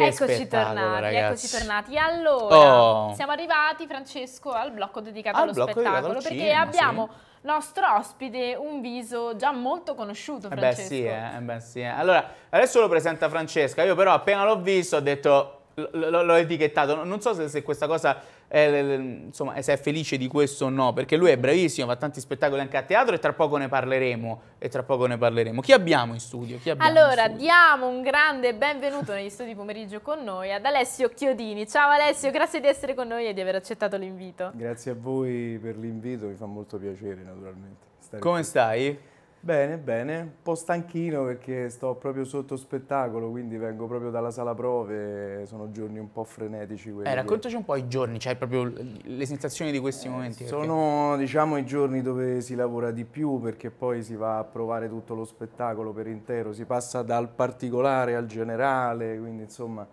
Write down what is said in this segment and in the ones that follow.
Che eccoci tornati, ragazzi. eccoci tornati. Allora, oh. siamo arrivati, Francesco, al blocco dedicato al allo blocco spettacolo, dedicato al perché cinema, abbiamo... Sì nostro ospite un viso già molto conosciuto, eh Francesco. Eh, eh beh sì, eh, eh beh, sì Allora, adesso lo presenta Francesca, io però appena l'ho visto ho detto, l'ho etichettato, non so se, se questa cosa eh, insomma, eh, se è felice di questo o no, perché lui è bravissimo, fa tanti spettacoli anche a teatro e tra poco ne parleremo. E tra Poco ne parleremo. Chi abbiamo in studio? Abbiamo allora, in studio? diamo un grande benvenuto negli studi pomeriggio con noi ad Alessio Chiodini. Ciao Alessio, grazie di essere con noi e di aver accettato l'invito. Grazie a voi per l'invito, mi fa molto piacere naturalmente. Come qui. stai? Bene, bene, un po' stanchino perché sto proprio sotto spettacolo, quindi vengo proprio dalla sala prove, sono giorni un po' frenetici Eh, raccontaci un po' i giorni, cioè proprio le sensazioni di questi eh, momenti. Sono perché... diciamo i giorni dove si lavora di più perché poi si va a provare tutto lo spettacolo per intero, si passa dal particolare al generale, quindi insomma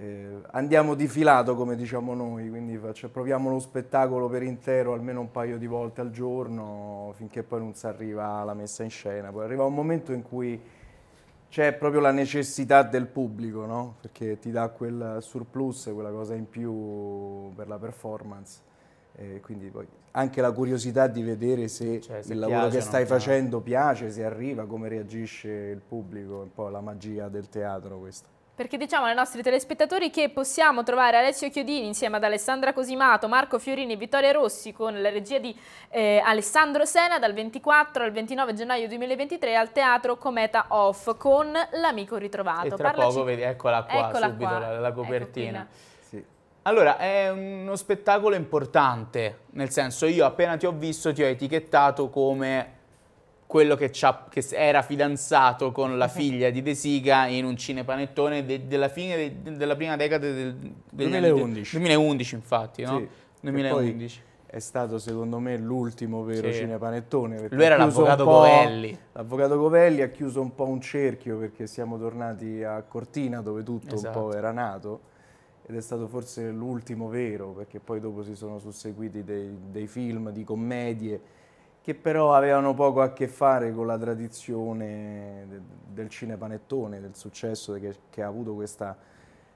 eh, andiamo di filato come diciamo noi, quindi faccio, proviamo lo spettacolo per intero almeno un paio di volte al giorno finché poi non si arriva alla messa in scena, poi arriva un momento in cui c'è proprio la necessità del pubblico, no? perché ti dà quel surplus, quella cosa in più per la performance. E quindi poi anche la curiosità di vedere se, cioè, se il lavoro che stai facendo piace, se arriva, come reagisce il pubblico, è un po' la magia del teatro questo. Perché diciamo ai nostri telespettatori che possiamo trovare Alessio Chiodini insieme ad Alessandra Cosimato, Marco Fiorini e Vittoria Rossi con la regia di eh, Alessandro Sena dal 24 al 29 gennaio 2023 al Teatro Cometa Off con l'amico ritrovato. E tra Parlaci... poco vedi, eccola qua eccola subito qua. La, la, ecco copertina. allora, è uno spettacolo importante, nel senso io appena ti ho visto ti ho etichettato come quello che, che, era fidanzato con la eh. figlia di De Sica in un cinepanettone de della fine de della prima decade del, del 2011. 2011 infatti, no? Sì. 2011 è stato secondo me l'ultimo vero sì. cinepanettone. Lui era l'avvocato Covelli. L'avvocato Covelli ha chiuso un po' un cerchio perché siamo tornati a Cortina dove tutto esatto. un po' esatto. era nato ed è stato forse l'ultimo vero perché poi dopo si sono susseguiti dei, dei film, di commedie che però avevano poco a che fare con la tradizione de, del cinepanettone, del successo che, che ha avuto questa,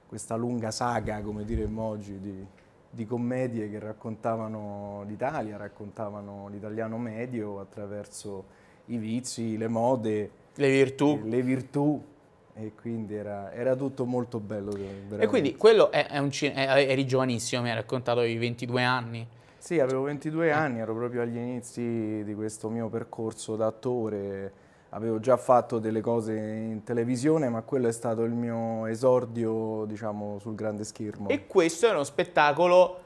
questa, lunga saga, come diremmo oggi, di, di commedie che raccontavano l'Italia, raccontavano l'italiano medio attraverso i vizi, le mode, le virtù, eh, le virtù e quindi era, era, tutto molto bello. Veramente. E quindi quello è, è, un, cinema, eri giovanissimo, mi hai raccontato i 22 anni. Sì, avevo 22 eh. anni, ero proprio agli inizi di questo mio percorso da attore. Avevo già fatto delle cose in televisione, ma quello è stato il mio esordio, diciamo, sul grande schermo. E questo è uno spettacolo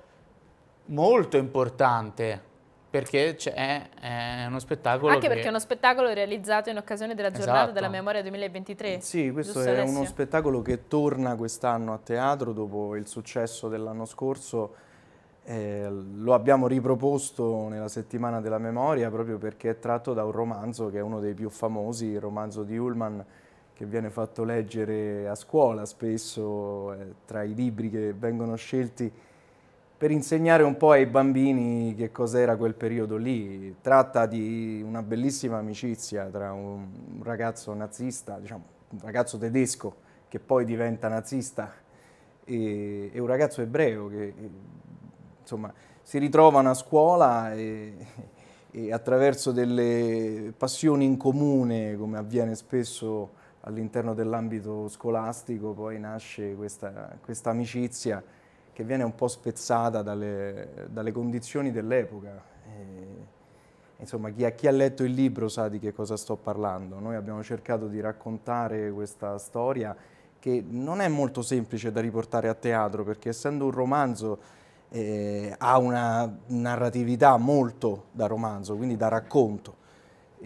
molto importante perché è uno spettacolo anche perché che... è uno spettacolo realizzato in occasione della giornata esatto. della memoria 2023 sì questo è Alessio? uno spettacolo che torna quest'anno a teatro dopo il successo dell'anno scorso eh, lo abbiamo riproposto nella settimana della memoria proprio perché è tratto da un romanzo che è uno dei più famosi, il romanzo di Ullman che viene fatto leggere a scuola spesso eh, tra i libri che vengono scelti per insegnare un po' ai bambini che cos'era quel periodo lì. Tratta di una bellissima amicizia tra un, ragazzo nazista, diciamo un ragazzo tedesco che poi diventa nazista e, e un ragazzo ebreo che insomma, si ritrovano a scuola e, e attraverso delle passioni in comune, come avviene spesso all'interno dell'ambito scolastico, poi nasce questa, questa, amicizia che viene un po' spezzata dalle, dalle condizioni dell'epoca. Insomma, chi chi ha letto il libro sa di che cosa sto parlando. Noi abbiamo cercato di raccontare questa storia che non è molto semplice da riportare a teatro, perché essendo un romanzo eh, ha una narratività molto da romanzo, quindi da racconto. c'è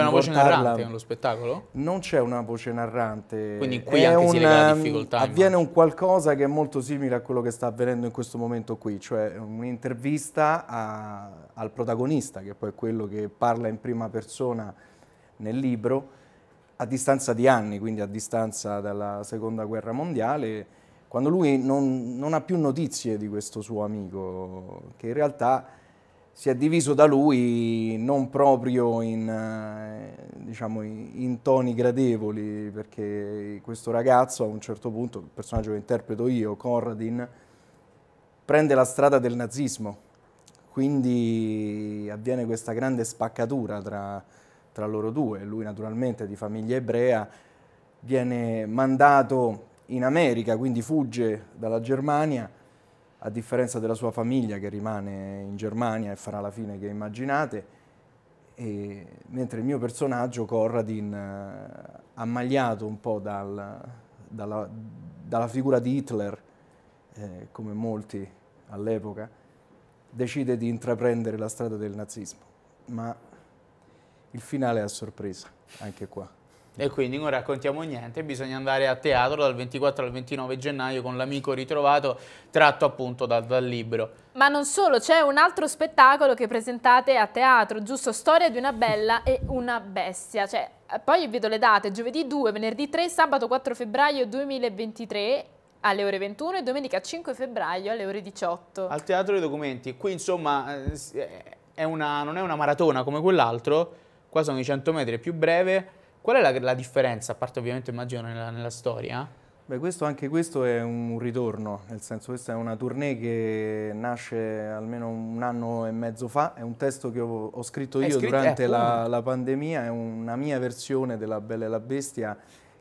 una voce narrante nello spettacolo? Non c'è una voce narrante. Quindi qui cui è anche un, si lega la difficoltà. Avviene un qualcosa che è molto simile a quello che sta avvenendo in questo momento qui, cioè un'intervista al protagonista, che poi è quello che parla in prima persona nel libro, a distanza di anni, quindi a distanza dalla Seconda Guerra Mondiale, quando lui non, non, ha più notizie di questo suo amico, che in realtà si è diviso da lui non proprio in, eh, diciamo, in toni gradevoli, perché questo ragazzo a un certo punto, il personaggio che interpreto io, Corradin, prende la strada del nazismo, quindi avviene questa grande spaccatura tra, tra loro due, lui naturalmente di famiglia ebrea, viene mandato in America, quindi fugge dalla Germania, a differenza della sua famiglia che rimane in Germania e farà la fine che immaginate, e, mentre il mio personaggio, Corradin, eh, ammagliato un po' dal, dalla, dalla, figura di Hitler, eh, come molti all'epoca, decide di intraprendere la strada del nazismo. Ma il finale è a sorpresa, anche qua. E quindi non raccontiamo niente, bisogna andare a teatro dal 24 al 29 gennaio con l'amico ritrovato, tratto appunto dal, dal libro. Ma non solo, c'è un altro spettacolo che presentate a teatro, giusto? Storia di una bella e una bestia. Cioè, eh, poi vedo le date, giovedì 2, venerdì 3, sabato 4 febbraio 2023 alle ore 21 e domenica 5 febbraio alle ore 18. Al Teatro dei Documenti, qui insomma eh, eh, è una, non è una maratona come quell'altro, qua sono i 100 metri più breve, Qual è la, la differenza, a parte ovviamente immagino nella, nella storia? Beh, questo, anche questo è un ritorno, nel senso questa è una tournée che nasce almeno un anno e mezzo fa, è un testo che ho, ho scritto io scritto, durante eh, la, la, pandemia, è una mia versione della Bella e la Bestia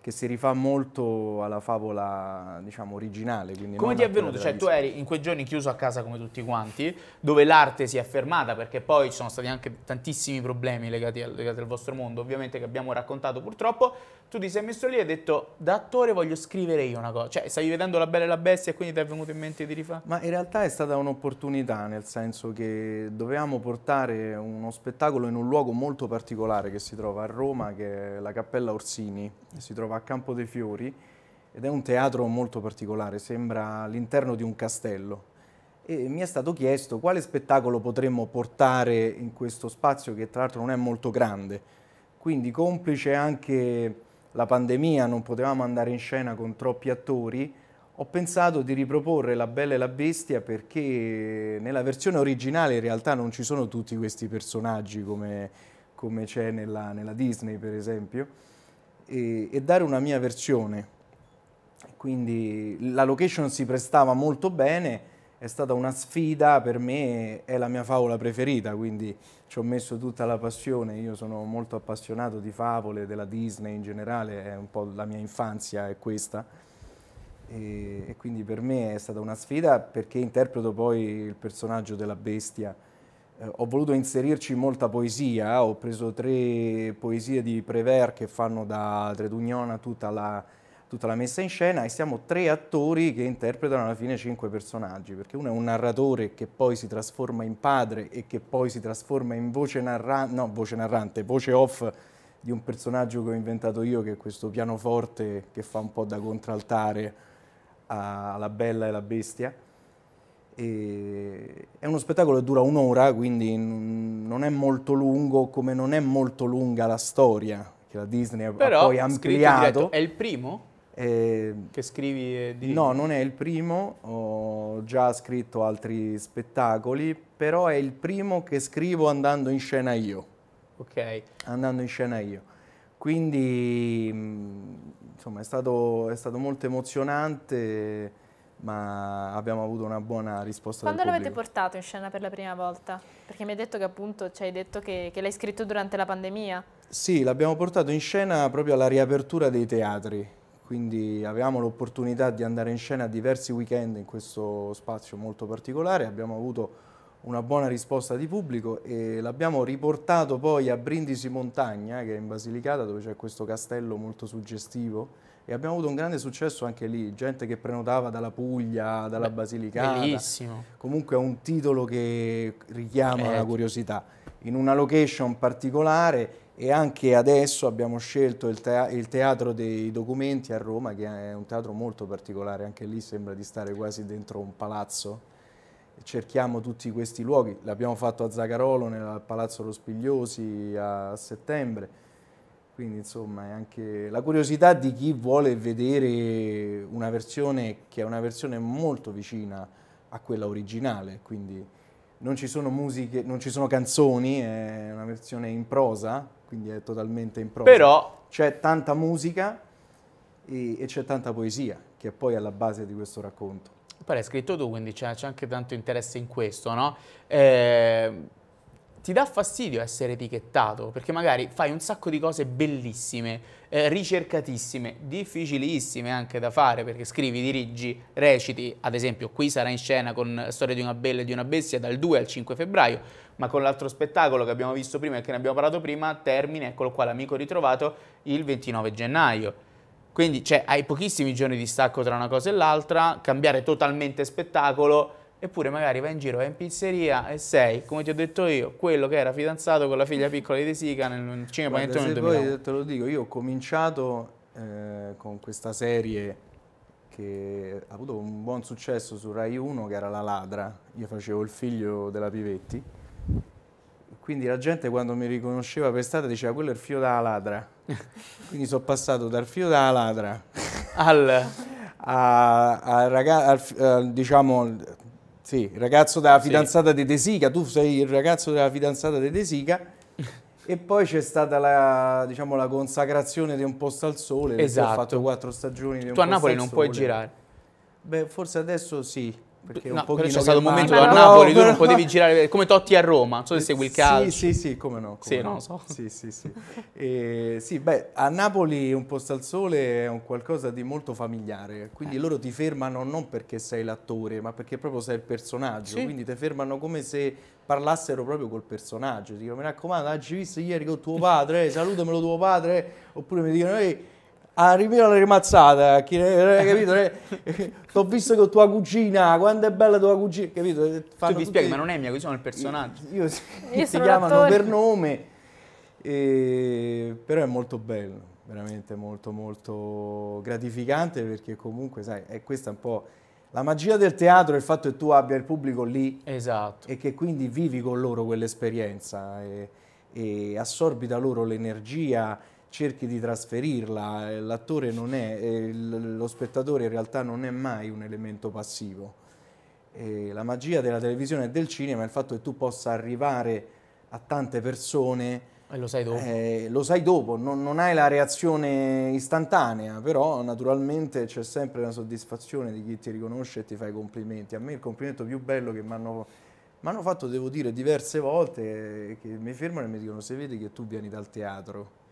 che si rifà molto alla favola diciamo, originale. Come ti è venuto? Cioè, tu eri in quei giorni chiuso a casa come tutti quanti, dove l'arte si è fermata perché poi ci sono stati anche tantissimi problemi legati al, legati al vostro mondo, ovviamente che abbiamo raccontato purtroppo. Tu ti sei messo lì e hai detto, da attore voglio scrivere io una cosa. Cioè, stavi vedendo La Bella e la Bestia e quindi ti è venuto in mente di rifare? Ma in realtà è stata un'opportunità, nel senso che dovevamo portare uno spettacolo in un luogo molto particolare che si trova a Roma, che è la Cappella Orsini, si trova a Campo dei Fiori ed è un teatro molto particolare, sembra l'interno di un castello. E mi è stato chiesto quale spettacolo potremmo portare in questo spazio che tra l'altro non è molto grande. Quindi complice anche la pandemia, non potevamo andare in scena con troppi attori, ho pensato di riproporre La Bella e la Bestia perché nella versione originale in realtà non ci sono tutti questi personaggi come, c'è nella, nella Disney per esempio e, e dare una mia versione. Quindi la location si prestava molto bene, è stata una sfida per me, è la mia favola preferita, quindi ci ho messo tutta la passione, io sono molto appassionato di favole, della Disney in generale, è un po' la mia infanzia è questa e, e quindi per me è stata una sfida perché interpreto poi il personaggio della bestia eh, ho voluto inserirci molta poesia, ho preso tre poesie di Prévert che fanno da Treduniona tutta la, tutta la messa in scena e siamo tre attori che interpretano alla fine cinque personaggi, perché uno è un narratore che poi si trasforma in padre e che poi si trasforma in voce, narra no, voce narrante, voce off di un personaggio che ho inventato io, che è questo pianoforte che fa un po' da contraltare alla bella e la bestia. E è uno spettacolo che dura un'ora, quindi non è molto lungo, come non è molto lunga la storia che la Disney Però, ha poi ampliato. è il primo? Eh, che scrivi e dirigi? No, non è il primo, ho già scritto altri spettacoli, però è il primo che scrivo andando in scena io. Ok. Andando in scena io. Quindi, mm, insomma, è stato, è stato molto emozionante ma abbiamo avuto una buona risposta Quando l'avete portato in scena per la prima volta? Perché mi hai detto che appunto ci hai detto che, che l'hai scritto durante la pandemia. Sì, l'abbiamo portato in scena proprio alla riapertura dei teatri, quindi avevamo l'opportunità di andare in scena diversi weekend in questo spazio molto particolare, abbiamo avuto una buona risposta di pubblico e l'abbiamo riportato poi a Brindisi Montagna, che è in Basilicata, dove c'è questo castello molto suggestivo e abbiamo avuto un grande successo anche lì, gente che prenotava dalla Puglia, dalla Beh, Basilicata. Bellissimo. Comunque è un titolo che richiama eh. la curiosità. In una location particolare e anche adesso abbiamo scelto il, te il, Teatro dei Documenti a Roma, che è un teatro molto particolare, anche lì sembra di stare quasi dentro un palazzo. Cerchiamo tutti questi luoghi, l'abbiamo fatto a Zagarolo, nel Palazzo Rospigliosi a settembre, quindi insomma è anche la curiosità di chi vuole vedere una versione che è una versione molto vicina a quella originale, quindi non ci sono musiche, non ci sono canzoni, è una versione in prosa, quindi è totalmente in prosa. Però c'è tanta musica e, e c'è tanta poesia che è poi alla base di questo racconto. Poi l'hai scritto tu, quindi c'è, anche tanto interesse in questo, no? Eh ti dà fastidio essere etichettato, perché magari fai un sacco di cose bellissime, eh, ricercatissime, difficilissime anche da fare, perché scrivi, dirigi, reciti, ad esempio qui sarà in scena con Storia di una bella e di una bestia dal 2 al 5 febbraio, ma con l'altro spettacolo che abbiamo visto prima e che ne abbiamo parlato prima, termine, eccolo qua, l'amico ritrovato, il 29 gennaio. Quindi cioè, hai pochissimi giorni di stacco tra una cosa e l'altra, cambiare totalmente spettacolo eppure magari vai in giro, vai in pizzeria e sei, come ti ho detto io, quello che era fidanzato con la figlia piccola di De Sica nel cinema Guarda, nel 2000. Poi te lo dico, io ho cominciato eh, con questa serie che ha avuto un buon successo su Rai 1 che era La Ladra, io facevo il figlio della Pivetti, quindi la gente quando mi riconosceva per strada diceva quello è il figlio della ladra, quindi sono passato dal figlio della ladra al, a, a raga, al, diciamo, sì, il ragazzo della fidanzata sì. di De Sica, tu sei il ragazzo della fidanzata di De Sica. E poi c'è stata la, diciamo, la, consacrazione di un posto al sole. Esatto. Ho fatto quattro stagioni di un posto al sole. Tu a Napoli non puoi girare. Beh, forse adesso sì. Perché no, un pochino c'è stato un momento da Napoli, no, tu non potevi girare come Totti a Roma, non so se segui il calcio. Sì, sì, sì, come no. Come sì, no. So. Sì, sì, sì. E, sì, beh, a Napoli un posto al sole è un qualcosa di molto familiare, quindi eh. loro ti fermano non perché sei l'attore, ma perché proprio sei il personaggio, sì. quindi ti fermano come se parlassero proprio col personaggio. Dicono, mi raccomando, oggi visto ieri con tuo padre, eh, salutamelo tuo padre, oppure mi dicono, ehi a alla rimazzata, chi ne, eh, capito? Eh, t'ho visto con tua cugina, quanto è bella tua cugina, capito? Eh, fanno tu mi spieghi, ma non è mia, qui sono il personaggio. Io, io, io si chiamano per nome, e, però è molto bello, veramente molto molto gratificante perché comunque, sai, è questa un po'... La magia del teatro è il fatto che tu abbia il pubblico lì esatto. e che quindi vivi con loro quell'esperienza e, e assorbi da loro l'energia, cerchi di trasferirla, eh, l'attore non è, eh, lo spettatore in realtà non è mai un elemento passivo. E eh, la magia della televisione e del cinema è il fatto che tu possa arrivare a tante persone e lo sai dopo, eh, lo sai dopo non, non, hai la reazione istantanea, però naturalmente c'è sempre la soddisfazione di chi ti riconosce e ti fa i complimenti. A me il complimento più bello che mi hanno fatto, devo dire, diverse volte, che mi fermano e mi dicono se vedi che tu vieni dal teatro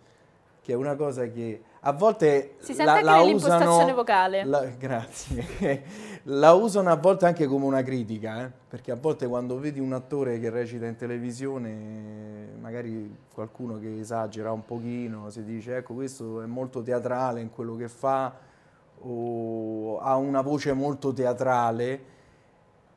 che è una cosa che a volte si sente la, anche la usano, vocale. La, grazie. la usano a volte anche come una critica, eh? perché a volte quando vedi un attore che recita in televisione, magari qualcuno che esagera un pochino, si dice ecco questo è molto teatrale in quello che fa o ha una voce molto teatrale,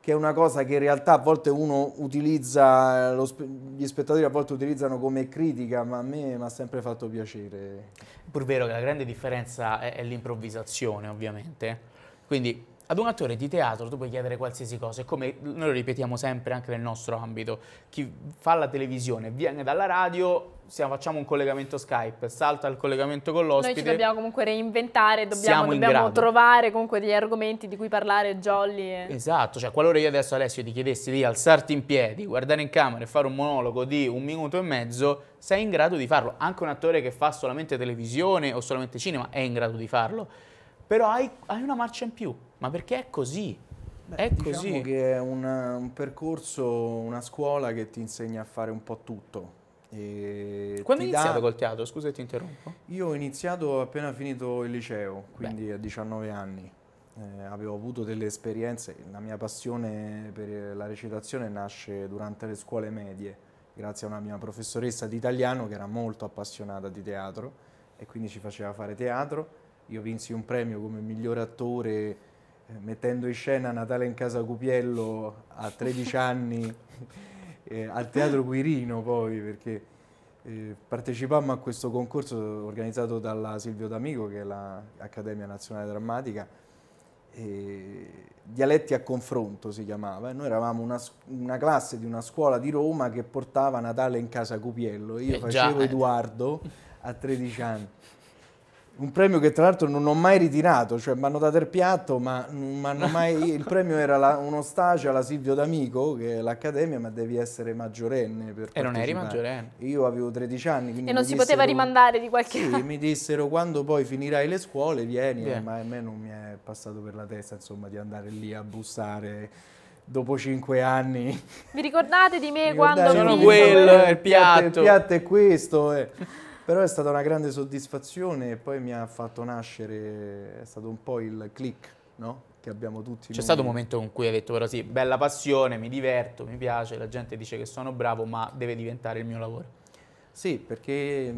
che è una cosa che in realtà a volte uno utilizza, gli spettatori a volte utilizzano come critica, ma a me mi ha sempre fatto piacere. È pur vero che la grande differenza è, è l'improvvisazione, ovviamente. Quindi ad un attore di teatro tu puoi chiedere qualsiasi cosa è come noi lo ripetiamo sempre anche nel nostro ambito, chi fa la televisione viene dalla radio, facciamo un collegamento Skype, salta il collegamento con l'ospite. Noi ci dobbiamo comunque reinventare, dobbiamo, dobbiamo trovare comunque degli argomenti di cui parlare jolly. E... Esatto, cioè qualora io adesso Alessio ti chiedessi di alzarti in piedi, guardare in camera e fare un monologo di un minuto e mezzo, sei in grado di farlo. Anche un attore che fa solamente televisione o solamente cinema è in grado di farlo però hai, hai una marcia in più, ma perché è così. Beh, è diciamo così. che è un, un, percorso, una scuola che ti insegna a fare un po' tutto. E Quando hai iniziato dà... col teatro? Scusa ti interrompo. Io ho iniziato appena finito il liceo, quindi Beh. a 19 anni. Eh, avevo avuto delle esperienze, la mia passione per la recitazione nasce durante le scuole medie, grazie a una mia professoressa di italiano che era molto appassionata di teatro e quindi ci faceva fare teatro io vinsi un premio come miglior attore eh, mettendo in scena Natale in casa Cupiello a 13 anni eh, al Teatro Quirino poi perché eh, partecipammo a questo concorso organizzato dalla Silvio D'Amico che è l'Accademia Nazionale Drammatica eh, Dialetti a confronto si chiamava e noi eravamo una, una, classe di una scuola di Roma che portava Natale in casa Cupiello io eh, facevo già, eh. Edoardo a 13 anni un premio che tra l'altro non ho mai ritirato, cioè mi hanno dato il piatto, ma mai... il premio era la, un'ostagia alla Silvio D'Amico, che è l'Accademia, ma devi essere maggiorenne. Per e non eri maggiorenne? Io avevo 13 anni. e non si dissero... poteva rimandare di qualche sì, mi dissero quando poi finirai le scuole vieni, yeah. ma a me non mi è passato per la testa insomma di andare lì a bussare dopo cinque anni. Vi ricordate di me ricordate quando... Sono quello, il piatto. Il piatto è questo. Eh. Però è stata una grande soddisfazione e poi mi ha fatto nascere, è stato un po' il click, no? Che abbiamo tutti. C'è noi. stato un momento in cui hai detto però sì, bella passione, mi diverto, mi piace, la gente dice che sono bravo, ma deve diventare il mio lavoro. Sì, perché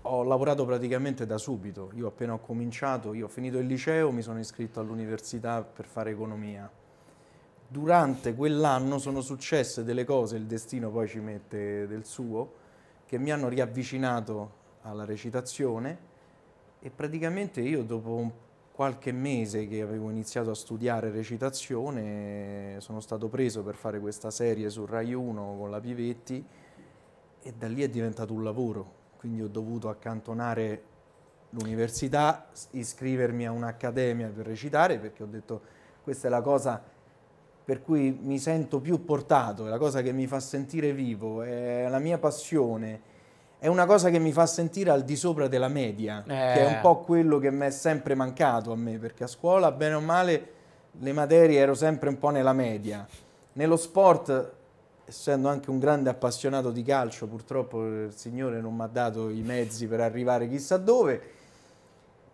ho lavorato praticamente da subito. Io appena ho cominciato, io ho finito il liceo, mi sono iscritto all'università per fare economia. Durante quell'anno sono successe delle cose, il destino poi ci mette del suo, che mi hanno riavvicinato alla recitazione e praticamente io dopo qualche mese che avevo iniziato a studiare recitazione sono stato preso per fare questa serie su Rai 1 con la Pivetti e da lì è diventato un lavoro, quindi ho dovuto accantonare l'università, iscrivermi a un'accademia per recitare perché ho detto questa è la cosa per cui mi sento più portato, è la cosa che mi fa sentire vivo, è la mia passione, è una cosa che mi fa sentire al di sopra della media, eh. che è un eh. po' quello che mi è sempre mancato a me, perché a scuola, bene o male, le materie ero sempre un po' nella media. Nello sport, essendo anche un grande appassionato di calcio, purtroppo il Signore non mi ha dato i mezzi per arrivare chissà dove,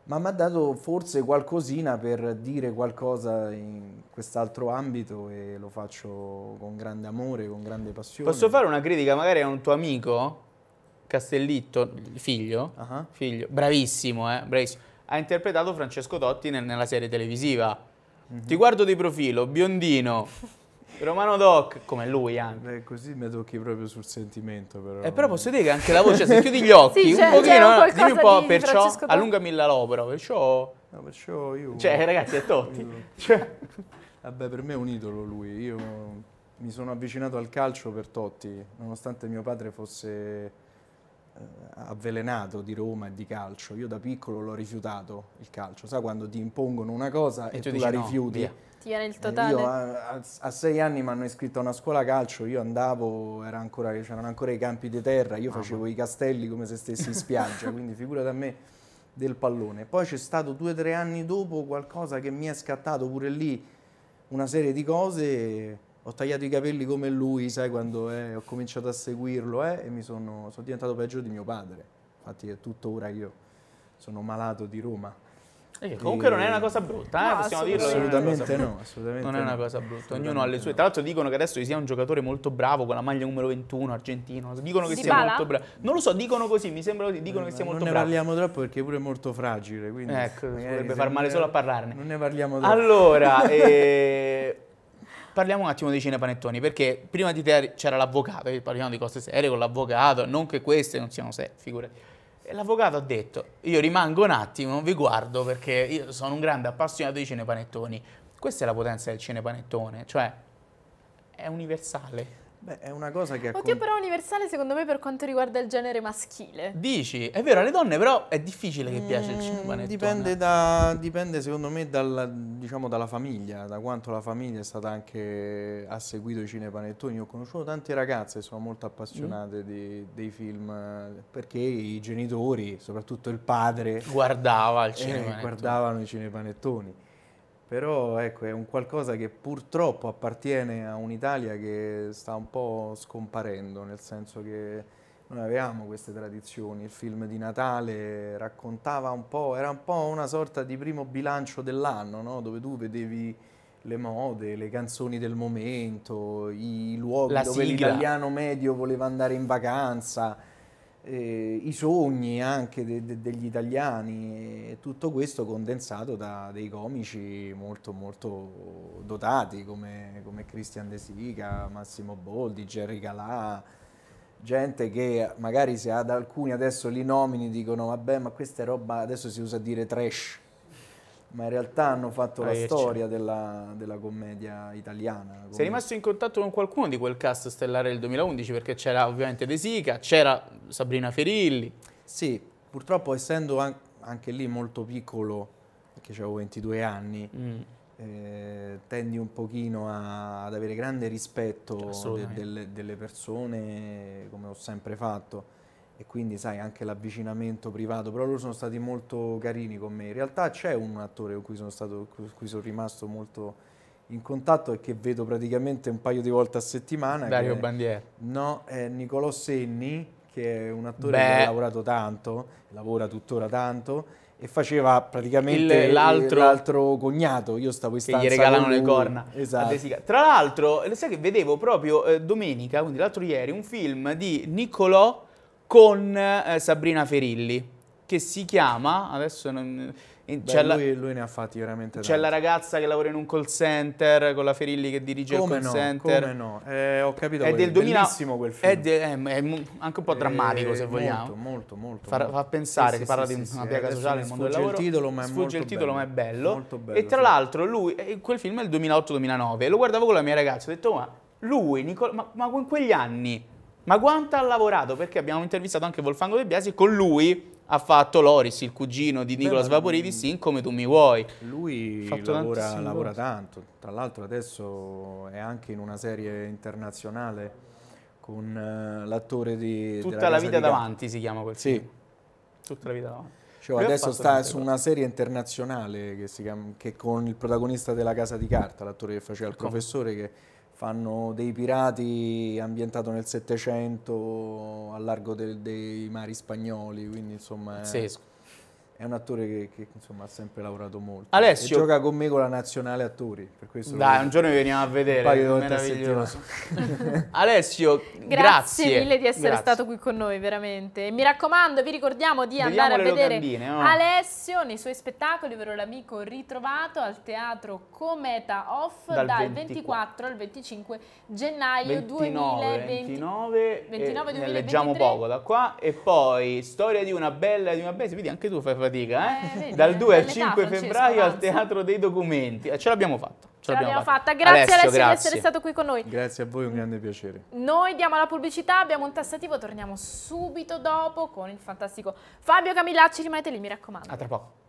ma mi ha dato forse qualcosina per dire qualcosa in quest'altro ambito e lo faccio con grande amore, con grande passione. Posso fare una critica magari a un tuo amico, Castellitto, figlio, uh-huh. figlio bravissimo, eh, bravissimo, ha interpretato Francesco Totti nel, nella serie televisiva. Uh-huh. Ti guardo di profilo, biondino, Romano Doc, come lui anche. Eh, così mi tocchi proprio sul sentimento però. eh, però posso dire che anche la voce, se chiudi gli occhi, sì, un pochino, dimmi un po' di perciò, allungami la l'opera, perciò... No, perciò io... Cioè, ragazzi, è Totti. cioè... Vabbè, per me è un idolo lui, io mi sono avvicinato al calcio per Totti, nonostante mio padre fosse eh, avvelenato di Roma e di calcio. Io da piccolo l'ho rifiutato il calcio, sai quando ti impongono una cosa e, e tu, tu la no, rifiuti. Via. Ti viene il eh, totale. Io a, eh, a, a, sei anni mi hanno iscritto a una scuola calcio, io andavo, ancora, c'erano ancora i campi di terra, io ah, facevo ah. i castelli come se stessi in spiaggia, quindi figurati a me del pallone. Poi c'è stato due o tre anni dopo qualcosa che mi è scattato pure lì, una serie di cose ho tagliato i capelli come lui, sai, quando eh, ho cominciato a seguirlo eh, e mi sono, sono, diventato peggio di mio padre. Infatti è tutto ora io sono malato di Roma. E eh, comunque e... non è una cosa brutta, eh, no, possiamo dirlo. Assolutamente no, assolutamente non è una cosa brutta. Ognuno ha le sue. Tra l'altro dicono che adesso sia un giocatore molto bravo con la maglia numero 21 argentino. Dicono che si sia bala? molto bravo. Non lo so, dicono così, mi sembra così, dicono che eh, sia molto bravo. Non ne parliamo troppo perché pure è molto fragile, quindi Ecco, potrebbe far male solo a parlarne. Non ne parliamo troppo. Allora, eh Parliamo un attimo di Panettoni, perché prima di te c'era l'avvocato, parliamo di cose serie con l'avvocato, non che queste non siano serie, figurati. L'avvocato ha detto, io rimango un attimo, non vi guardo perché io sono un grande appassionato di Cine Panettoni. Questa è la potenza del Cine Panettone, cioè è universale. Beh, è una cosa che... Oddio, accom- però universale secondo me per quanto riguarda il genere maschile. Dici? È vero, alle donne però è difficile che piace il mm, cinepanettone. Dipende, da, dipende secondo me dal, diciamo, dalla famiglia, da quanto la famiglia è stata anche... ha seguito i cinepanettoni. Io ho conosciuto tante ragazze che sono molto appassionate mm. di, dei film perché i genitori, soprattutto il padre... Guardava il eh, cinepanettone. Eh, guardavano i cinepanettoni però ecco, è un qualcosa che purtroppo appartiene a un'Italia che sta un po' scomparendo, nel senso che noi avevamo queste tradizioni, il film di Natale raccontava un po', era un po' una sorta di primo bilancio dell'anno, no? dove tu vedevi le mode, le canzoni del momento, i luoghi La dove sigla. l'italiano medio voleva andare in vacanza eh, i sogni anche de, de, degli italiani e tutto questo condensato da dei comici molto molto dotati come, come Christian De Sica, Massimo Boldi, Jerry Calà, gente che magari se ad alcuni adesso li nomini dicono vabbè ma questa roba adesso si usa a dire trash ma in realtà hanno fatto la storia della, della commedia italiana. Come... Sei rimasto in contatto con qualcuno di quel cast stellare del 2011 perché c'era ovviamente De Sica, c'era Sabrina Ferilli. Sì, purtroppo essendo an anche lì molto piccolo, perché avevo 22 anni, mm. eh, tendi un pochino a, ad avere grande rispetto de delle, delle persone, come ho sempre fatto e quindi sai anche l'avvicinamento privato, però loro sono stati molto carini con me. In realtà c'è un attore con cui sono, stato, con cui sono rimasto molto in contatto e che vedo praticamente un paio di volte a settimana. Dario che, Bandiera. No, è Nicolò Senni, che è un attore Beh. che ha lavorato tanto, lavora tuttora tanto, e faceva praticamente il, l'altro, l'altro, cognato. Io stavo in stanza. Che gli regalano le corna. Esatto. Tra l'altro, sai che vedevo proprio eh, domenica, quindi l'altro ieri, un film di Nicolò con eh, Sabrina Ferilli, che si chiama, adesso non... Eh, Beh, c'è lui, la, lui, ne ha fatti veramente C'è la ragazza che lavora in un call center con la Ferilli che dirige come il call no, center. Come no? Eh, ho capito. È del 2000, bellissimo quel film. Eh, è, de, è, è anche un po' eh, drammatico, eh, se vogliamo. Molto, molto, molto. Fa, molto. fa pensare, sì, si sì, parla sì, di una piaga sociale nel mondo del lavoro. Sfugge il titolo, ma è sfugge il titolo, bello. ma è bello. Molto bello. E tra l'altro, lui, quel film è il 2008-2009. Lo guardavo con la mia ragazza, ho detto, ma lui, Nicol- ma, ma con quegli anni ma quanto ha lavorato? Perché abbiamo intervistato anche Wolfango De Biasi, e con lui ha fatto Loris, il cugino di Nicola Svaporiti, sì, come tu mi vuoi. Lui lavora, lavora tanto, tra l'altro adesso è anche in una serie internazionale con uh, l'attore di... Tutta la vita davanti si chiama quel film. Tutta la vita davanti. Cioè, adesso sta su una serie internazionale che, si chiama, che, con il protagonista della Casa di Carta, l'attore che faceva il ecco. professore, che fanno dei pirati ambientato nel Settecento a largo del, dei mari spagnoli, quindi insomma... Pazzesco è un attore che, che insomma, ha sempre lavorato molto. Alessio. E gioca con me con la nazionale attori. Per questo Dai, un giorno vi veniamo a vedere. Un paio di volte a Alessio, grazie. grazie. mille di essere grazie. stato qui con noi, veramente. Mi raccomando, vi ricordiamo di Vediamo andare a vedere locandine, oh. Alessio nei suoi spettacoli, ovvero l'amico ritrovato al teatro Cometa Off dal, dal 24 al 25 gennaio 29, 2020. 29, 29 e 2023. leggiamo poco da qua. E poi storia di una bella e di una bestia. Vedi, anche tu fai dica, eh? eh? vedi, dal 2 al 5 febbraio al Teatro dei Documenti. Eh, ce l'abbiamo fatta. Ce, ce l'abbiamo fatta. fatta. Grazie Alessio, Alessio grazie. di essere stato qui con noi. Grazie a voi, un grande piacere. Noi diamo la pubblicità, abbiamo un tassativo, torniamo subito dopo con il fantastico Fabio Camillacci. Rimanete lì, mi raccomando. A tra poco.